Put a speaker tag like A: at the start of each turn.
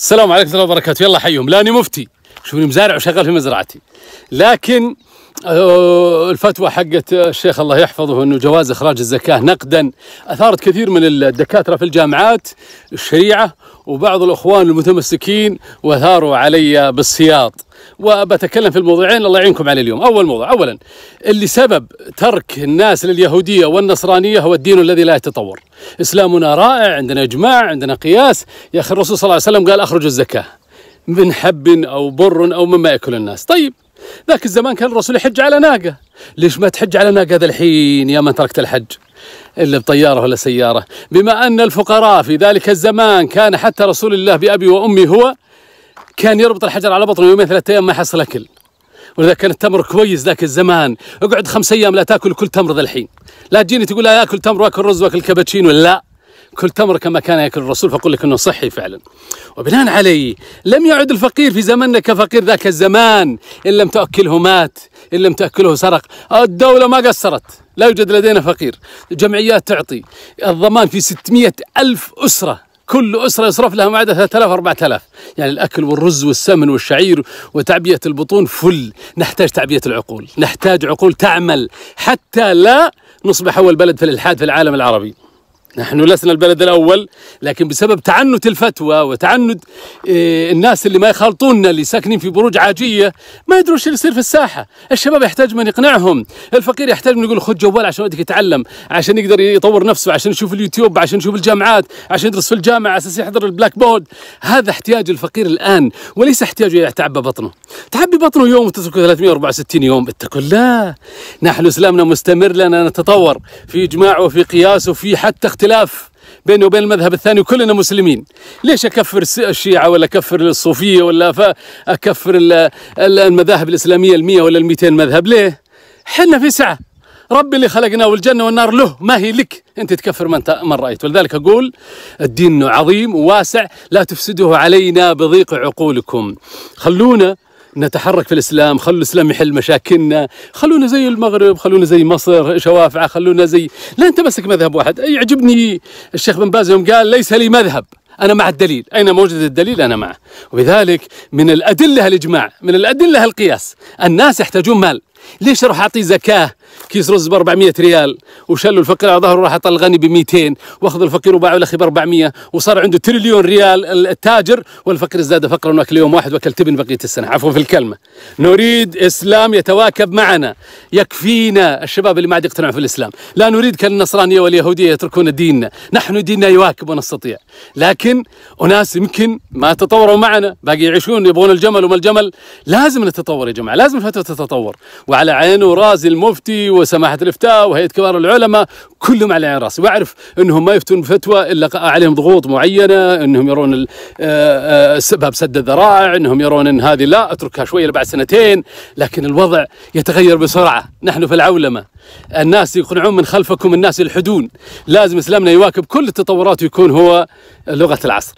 A: السلام عليكم ورحمه الله وبركاته يلا حيهم لاني مفتي شوفني مزارع وشغال في مزرعتي لكن الفتوى حقت الشيخ الله يحفظه انه جواز اخراج الزكاه نقدا اثارت كثير من الدكاتره في الجامعات الشريعه وبعض الاخوان المتمسكين واثاروا علي بالسياط وبتكلم في الموضوعين الله يعينكم عليه اليوم اول موضوع اولا اللي سبب ترك الناس لليهوديه والنصرانيه هو الدين الذي لا يتطور اسلامنا رائع عندنا اجماع عندنا قياس يا اخي الرسول صلى الله عليه وسلم قال اخرجوا الزكاه من حب او بر او مما ياكل الناس طيب ذاك الزمان كان الرسول يحج على ناقة ليش ما تحج على ناقة الحين يا من تركت الحج إلا بطيارة ولا سيارة بما أن الفقراء في ذلك الزمان كان حتى رسول الله بأبي وأمي هو كان يربط الحجر على بطنه يومين ثلاثة أيام ما يحصل أكل ولذا كان التمر كويس ذاك الزمان اقعد خمس أيام لا تاكل كل تمر ذا الحين لا تجيني تقول لا آكل تمر وآكل رز وآكل كابتشينو لا كل تمر كما كان ياكل الرسول فقل لك انه صحي فعلا وبناء عليه لم يعد الفقير في زمننا كفقير ذاك الزمان ان لم تاكله مات ان لم تاكله سرق الدوله ما قصرت لا يوجد لدينا فقير جمعيات تعطي الضمان في 600 ألف أسرة كل أسرة يصرف لها ما عدا 3000 4000 يعني الأكل والرز والسمن والشعير وتعبية البطون فل نحتاج تعبية العقول نحتاج عقول تعمل حتى لا نصبح أول بلد في الإلحاد في العالم العربي نحن لسنا البلد الأول لكن بسبب تعنت الفتوى وتعنت آه، الناس اللي ما يخالطوننا اللي ساكنين في بروج عاجية ما يدروا ايش يصير في الساحة الشباب يحتاج من يقنعهم الفقير يحتاج من يقول خذ جوال عشان ودك يتعلم عشان يقدر يطور نفسه عشان يشوف اليوتيوب عشان يشوف الجامعات عشان يدرس في الجامعة على أساس يحضر البلاك بورد هذا احتياج الفقير الآن وليس احتياجه إلى تعبى بطنه تعبي بطنه يوم وتتركه 364 يوم اتقوا لا، نحن إسلامنا مستمر لنا نتطور في إجماع وفي قياس وفي حتى اختلاف اختلاف بيني وبين المذهب الثاني وكلنا مسلمين ليش أكفر الشيعة ولا أكفر الصوفية ولا أكفر المذاهب الإسلامية المية ولا الميتين مذهب ليه؟ حنا في سعة ربي اللي خلقنا والجنة والنار له ما هي لك أنت تكفر من, من رأيت ولذلك أقول الدين عظيم وواسع لا تفسده علينا بضيق عقولكم خلونا نتحرك في الاسلام خلوا الاسلام يحل مشاكلنا خلونا زي المغرب خلونا زي مصر شوافعه خلونا زي لا أنت نتمسك مذهب واحد يعجبني الشيخ بن باز يوم قال ليس لي مذهب أنا مع الدليل أين موجود الدليل أنا معه وبذلك من الأدلة الإجماع من الأدلة القياس الناس يحتاجون مال ليش راح اعطيه زكاه كيس رز ب 400 ريال وشلوا الفقير على ظهره راح اعطى الغني ب 200 واخذ الفقير وباعوا الاخي ب 400 وصار عنده تريليون ريال التاجر والفقير ازداد فقرا واكل يوم واحد واكل تبن بقيه السنه عفوا في الكلمه نريد اسلام يتواكب معنا يكفينا الشباب اللي ما عاد يقتنعوا في الاسلام لا نريد كالنصرانيه واليهوديه يتركون ديننا نحن ديننا يواكب ونستطيع لكن اناس يمكن ما تطوروا معنا باقي يعيشون يبغون الجمل وما الجمل لازم نتطور يا جماعه لازم الفتوى تتطور وعلى عين وراس المفتي وسماحه الافتاء وهيئه كبار العلماء كلهم على عين راسي واعرف انهم ما يفتون بفتوى الا عليهم ضغوط معينه انهم يرون آه، آه، سبب سد الذرائع انهم يرون ان هذه لا اتركها شويه بعد سنتين لكن الوضع يتغير بسرعه نحن في العولمه الناس يقنعون من خلفكم الناس يلحدون لازم اسلامنا يواكب كل التطورات ويكون هو لغه العصر